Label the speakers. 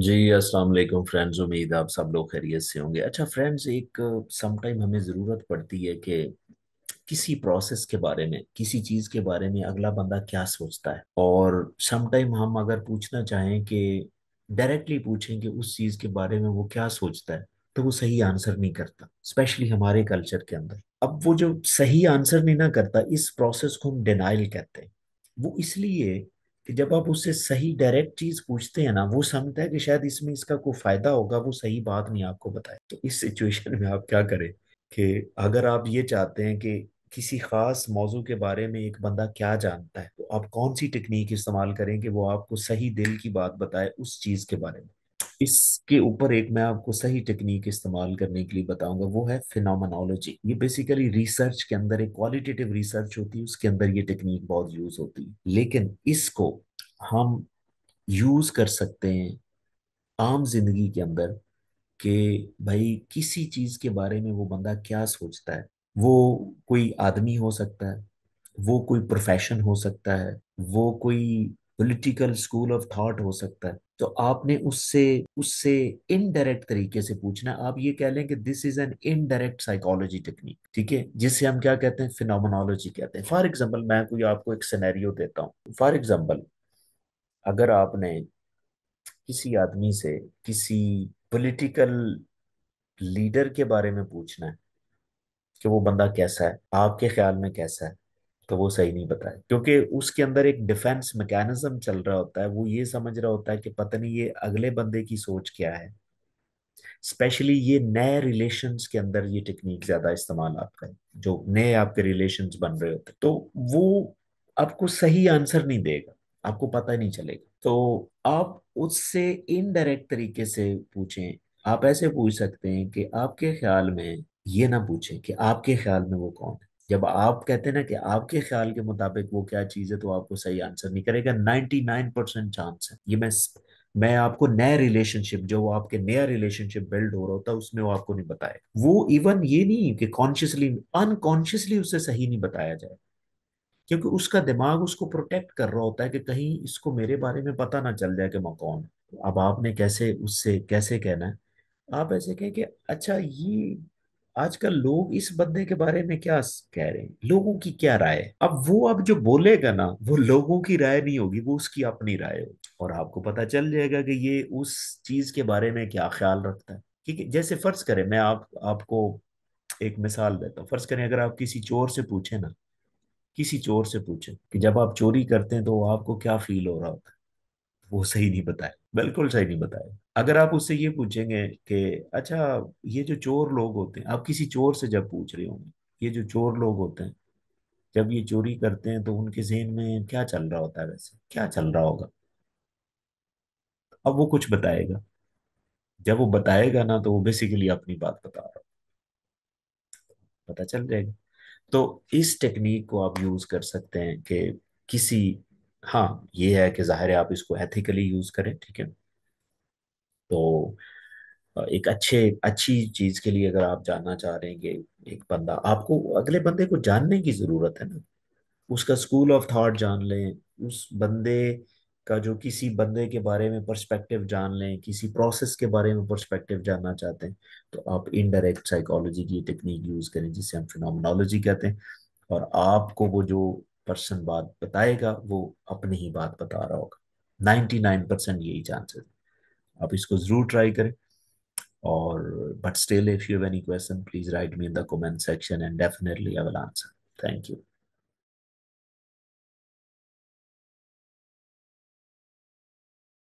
Speaker 1: जी अस्सलाम वालेकुम फ्रेंड्स उम्मीद आप सब लोग खैरियत से होंगे अच्छा फ्रेंड्स एक समटाइम हमें ज़रूरत पड़ती है कि किसी प्रोसेस के बारे में किसी चीज़ के बारे में अगला बंदा क्या सोचता है और समटाइम हम अगर पूछना चाहें कि डायरेक्टली पूछें कि उस चीज़ के बारे में वो क्या सोचता है तो वो सही आंसर नहीं करता स्पेशली हमारे कल्चर के अंदर अब वो जो सही आंसर नहीं ना करता इस प्रोसेस को हम डिनाइल कहते हैं वो इसलिए कि जब आप उससे सही डायरेक्ट चीज पूछते हैं ना वो समझता है कि शायद इसमें इसका कोई फायदा होगा वो सही बात नहीं आपको बताए तो इस सिचुएशन में आप क्या करें कि अगर आप ये चाहते हैं कि किसी खास मौजू के बारे में एक बंदा क्या जानता है तो आप कौन सी टेक्निक इस्तेमाल करें कि वो आपको सही दिल की बात बताए उस चीज के बारे में इसके ऊपर एक मैं आपको सही टेक्निक इस्तेमाल करने के लिए बताऊंगा वो है फिनोमिनोलॉजी ये बेसिकली रिसर्च के अंदर एक क्वालिटेटिव रिसर्च होती है उसके अंदर ये टेक्निक बहुत यूज होती है लेकिन इसको हम यूज कर सकते हैं आम जिंदगी के अंदर कि भाई किसी चीज के बारे में वो बंदा क्या सोचता है वो कोई आदमी हो सकता है वो कोई प्रोफेशन हो सकता है वो कोई पॉलिटिकल स्कूल ऑफ थॉट हो सकता है तो आपने उससे उससे इनडायरेक्ट तरीके से पूछना आप ये कह लें कि this is an indirect psychology technique ठीक है जिससे हम क्या कहते हैं फिनोमोनोलॉजी कहते हैं फॉर एग्जाम्पल मैं कोई आपको एक सिनेरियो देता हूँ फॉर एग्जाम्पल अगर आपने किसी आदमी से किसी पॉलिटिकल लीडर के बारे में पूछना है कि वो बंदा कैसा है आपके ख्याल में कैसा है तो वो सही नहीं बताए क्योंकि उसके अंदर एक डिफेंस मैकेनिज्म चल रहा होता है वो ये समझ रहा होता है कि पता नहीं ये अगले बंदे की सोच क्या है स्पेशली ये नए रिलेशन के अंदर ये टेक्निक ज्यादा इस्तेमाल आपका है जो नए आपके रिलेशन बन रहे होते तो वो आपको सही आंसर नहीं देगा आपको पता नहीं चलेगा तो आप उससे इनडायरेक्ट तरीके से पूछें आप ऐसे पूछ सकते हैं कि आपके ख्याल में ये ना पूछें कि आपके ख्याल में वो कौन है जब आप कहते हैं ना कि आपके ख्याल के मुताबिक वो क्या चीज़ है तो आपको सही आंसर नहीं करेगा नाइनटी नाइन परसेंट चांस है ये मैं मैं आपको नया रिलेशनशिप जो वो आपके नया रिलेशनशिप बिल्ड हो रहा होता है उसमें वो आपको नहीं बताएगा वो इवन ये नहीं कि कॉन्शियसली अनकॉन्शियसली उसे सही नहीं बताया जाए क्योंकि उसका दिमाग उसको प्रोटेक्ट कर रहा होता है कि कहीं इसको मेरे बारे में पता ना चल जाए कि मैं कौन अब आपने कैसे उससे कैसे कहना है आप ऐसे कहें कि अच्छा ये आजकल लोग इस बंदे के बारे में क्या कह रहे हैं लोगों की क्या राय है अब वो अब जो बोलेगा ना वो लोगों की राय नहीं होगी वो उसकी अपनी राय होगी और आपको पता चल जाएगा कि ये उस चीज के बारे में क्या ख्याल रखता है ठीक है जैसे फर्ज करें मैं आप आपको एक मिसाल देता हूँ फर्ज करें अगर आप किसी चोर से पूछे ना किसी चोर से पूछे कि जब आप चोरी करते हैं तो आपको क्या फील हो रहा होता है वो सही नहीं बताए बिल्कुल सही नहीं बताए अगर आप उससे ये पूछेंगे कि अच्छा ये जो चोर लोग होते हैं आप किसी चोर से जब पूछ रहे होंगे ये जो चोर लोग होते हैं जब ये चोरी करते हैं तो उनके जहन में क्या चल रहा होता है वैसे क्या चल रहा होगा अब वो कुछ बताएगा जब वो बताएगा ना तो वो बेसिकली अपनी बात बता रहा पता चल जाएगा तो इस टेक्निक को आप यूज कर सकते हैं कि किसी हाँ ये है कि जाहिर है आप इसको एथिकली यूज करें ठीक है तो एक अच्छे अच्छी चीज के लिए अगर आप जानना चाह रहे हैं कि एक बंदा आपको अगले बंदे को जानने की जरूरत है ना उसका स्कूल ऑफ थॉट जान लें उस बंदे का जो किसी बंदे के बारे में पर्सपेक्टिव जान लें किसी प्रोसेस के बारे में पर्सपेक्टिव जानना चाहते हैं तो आप इनडायरेक्ट साइकोलॉजी की टेक्निक यूज करें जिसे हम फिनोमिनोलॉजी कहते हैं और आपको वो जो पर्सन बात बताएगा वो अपनी ही बात बता रहा होगा नाइन्टी नाइन परसेंट यही चांसेस आप इसको जरूर ट्राई करें और but still if you have any question please write me in the comment section and definitely I will answer thank you